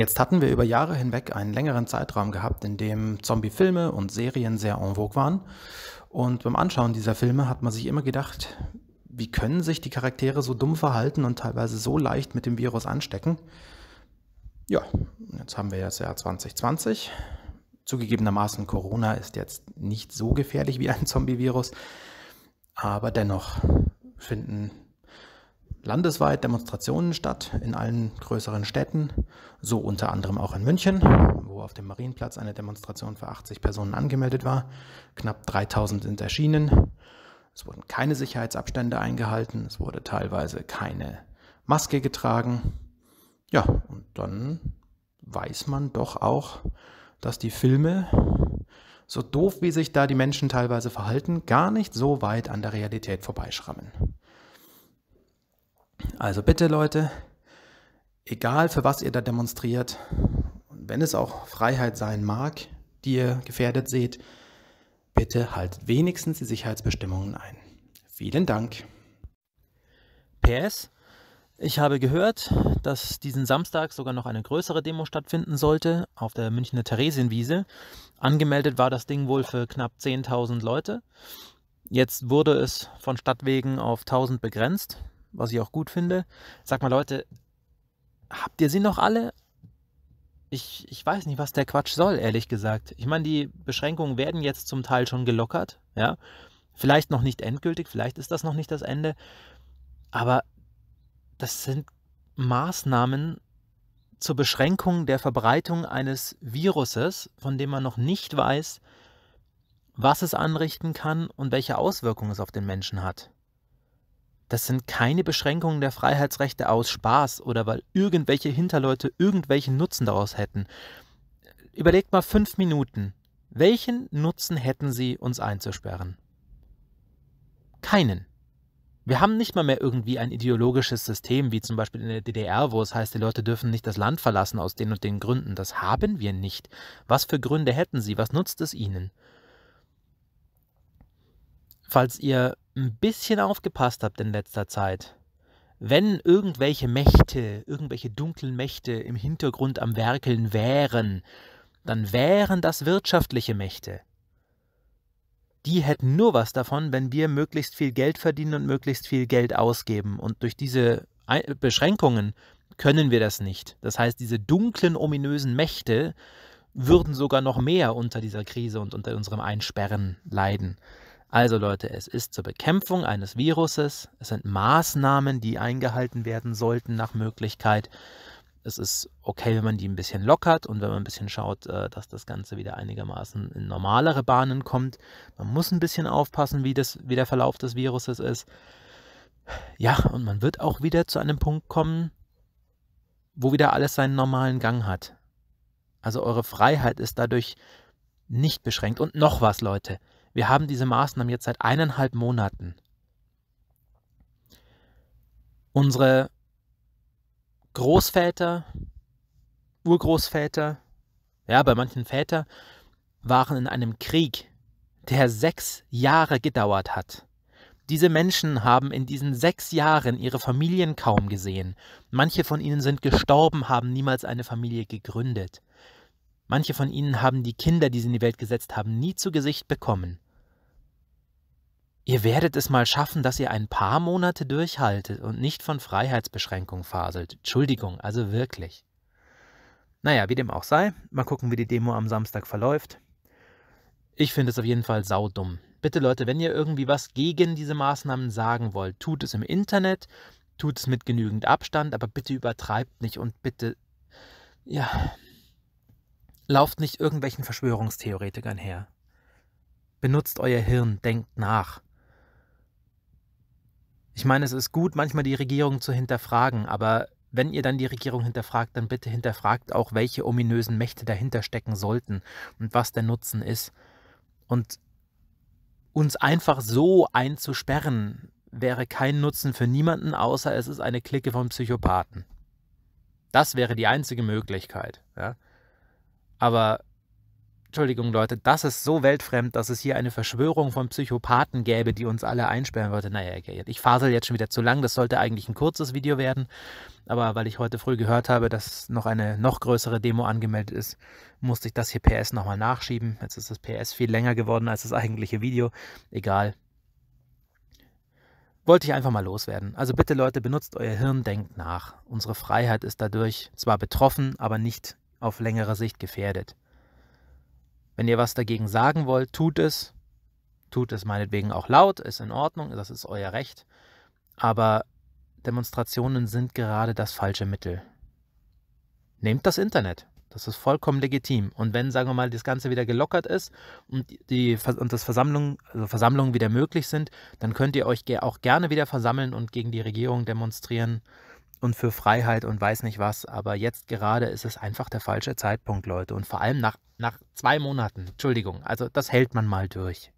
Jetzt hatten wir über Jahre hinweg einen längeren Zeitraum gehabt, in dem Zombie-Filme und Serien sehr en vogue waren. Und beim Anschauen dieser Filme hat man sich immer gedacht, wie können sich die Charaktere so dumm verhalten und teilweise so leicht mit dem Virus anstecken? Ja, jetzt haben wir das Jahr 2020. Zugegebenermaßen, Corona ist jetzt nicht so gefährlich wie ein Zombie-Virus, aber dennoch finden landesweit Demonstrationen statt in allen größeren Städten, so unter anderem auch in München, wo auf dem Marienplatz eine Demonstration für 80 Personen angemeldet war. Knapp 3000 sind erschienen. Es wurden keine Sicherheitsabstände eingehalten, es wurde teilweise keine Maske getragen. Ja, und dann weiß man doch auch, dass die Filme, so doof wie sich da die Menschen teilweise verhalten, gar nicht so weit an der Realität vorbeischrammen. Also bitte Leute, egal für was ihr da demonstriert, wenn es auch Freiheit sein mag, die ihr gefährdet seht, bitte haltet wenigstens die Sicherheitsbestimmungen ein. Vielen Dank. PS, ich habe gehört, dass diesen Samstag sogar noch eine größere Demo stattfinden sollte auf der Münchner Theresienwiese. Angemeldet war das Ding wohl für knapp 10.000 Leute. Jetzt wurde es von Stadtwegen auf 1000 begrenzt was ich auch gut finde. Sag mal, Leute, habt ihr sie noch alle? Ich, ich weiß nicht, was der Quatsch soll, ehrlich gesagt. Ich meine, die Beschränkungen werden jetzt zum Teil schon gelockert, ja. Vielleicht noch nicht endgültig, vielleicht ist das noch nicht das Ende. Aber das sind Maßnahmen zur Beschränkung der Verbreitung eines Viruses, von dem man noch nicht weiß, was es anrichten kann und welche Auswirkungen es auf den Menschen hat. Das sind keine Beschränkungen der Freiheitsrechte aus Spaß oder weil irgendwelche Hinterleute irgendwelchen Nutzen daraus hätten. Überlegt mal fünf Minuten. Welchen Nutzen hätten sie, uns einzusperren? Keinen. Wir haben nicht mal mehr irgendwie ein ideologisches System, wie zum Beispiel in der DDR, wo es heißt, die Leute dürfen nicht das Land verlassen aus den und den Gründen. Das haben wir nicht. Was für Gründe hätten sie? Was nutzt es ihnen? Falls ihr ein bisschen aufgepasst habt in letzter Zeit, wenn irgendwelche Mächte, irgendwelche dunklen Mächte im Hintergrund am Werkeln wären, dann wären das wirtschaftliche Mächte. Die hätten nur was davon, wenn wir möglichst viel Geld verdienen und möglichst viel Geld ausgeben. Und durch diese Beschränkungen können wir das nicht. Das heißt, diese dunklen, ominösen Mächte würden sogar noch mehr unter dieser Krise und unter unserem Einsperren leiden. Also Leute, es ist zur Bekämpfung eines Viruses, es sind Maßnahmen, die eingehalten werden sollten nach Möglichkeit. Es ist okay, wenn man die ein bisschen lockert und wenn man ein bisschen schaut, äh, dass das Ganze wieder einigermaßen in normalere Bahnen kommt. Man muss ein bisschen aufpassen, wie, das, wie der Verlauf des Viruses ist. Ja, und man wird auch wieder zu einem Punkt kommen, wo wieder alles seinen normalen Gang hat. Also eure Freiheit ist dadurch nicht beschränkt. Und noch was, Leute. Wir haben diese Maßnahmen jetzt seit eineinhalb Monaten. Unsere Großväter, Urgroßväter, ja, bei manchen Väter waren in einem Krieg, der sechs Jahre gedauert hat. Diese Menschen haben in diesen sechs Jahren ihre Familien kaum gesehen. Manche von ihnen sind gestorben, haben niemals eine Familie gegründet. Manche von ihnen haben die Kinder, die sie in die Welt gesetzt haben, nie zu Gesicht bekommen. Ihr werdet es mal schaffen, dass ihr ein paar Monate durchhaltet und nicht von Freiheitsbeschränkung faselt. Entschuldigung, also wirklich. Naja, wie dem auch sei, mal gucken, wie die Demo am Samstag verläuft. Ich finde es auf jeden Fall saudumm. Bitte Leute, wenn ihr irgendwie was gegen diese Maßnahmen sagen wollt, tut es im Internet, tut es mit genügend Abstand, aber bitte übertreibt nicht und bitte, ja, Lauft nicht irgendwelchen Verschwörungstheoretikern her. Benutzt euer Hirn, denkt nach. Ich meine, es ist gut, manchmal die Regierung zu hinterfragen, aber wenn ihr dann die Regierung hinterfragt, dann bitte hinterfragt auch, welche ominösen Mächte dahinter stecken sollten und was der Nutzen ist. Und uns einfach so einzusperren, wäre kein Nutzen für niemanden, außer es ist eine Clique von Psychopathen. Das wäre die einzige Möglichkeit. Ja? Aber Entschuldigung, Leute, das ist so weltfremd, dass es hier eine Verschwörung von Psychopathen gäbe, die uns alle einsperren würde. Naja, okay, ich fasel jetzt schon wieder zu lang, das sollte eigentlich ein kurzes Video werden. Aber weil ich heute früh gehört habe, dass noch eine noch größere Demo angemeldet ist, musste ich das hier PS nochmal nachschieben. Jetzt ist das PS viel länger geworden als das eigentliche Video. Egal. Wollte ich einfach mal loswerden. Also bitte Leute, benutzt euer Hirn, denkt nach. Unsere Freiheit ist dadurch zwar betroffen, aber nicht auf längere Sicht gefährdet. Wenn ihr was dagegen sagen wollt, tut es. Tut es meinetwegen auch laut, ist in Ordnung, das ist euer Recht. Aber Demonstrationen sind gerade das falsche Mittel. Nehmt das Internet. Das ist vollkommen legitim. Und wenn, sagen wir mal, das Ganze wieder gelockert ist und, die, und das Versammlungen, also Versammlungen wieder möglich sind, dann könnt ihr euch auch gerne wieder versammeln und gegen die Regierung demonstrieren und für Freiheit und weiß nicht was. Aber jetzt gerade ist es einfach der falsche Zeitpunkt, Leute. Und vor allem nach, nach zwei Monaten. Entschuldigung, also das hält man mal durch.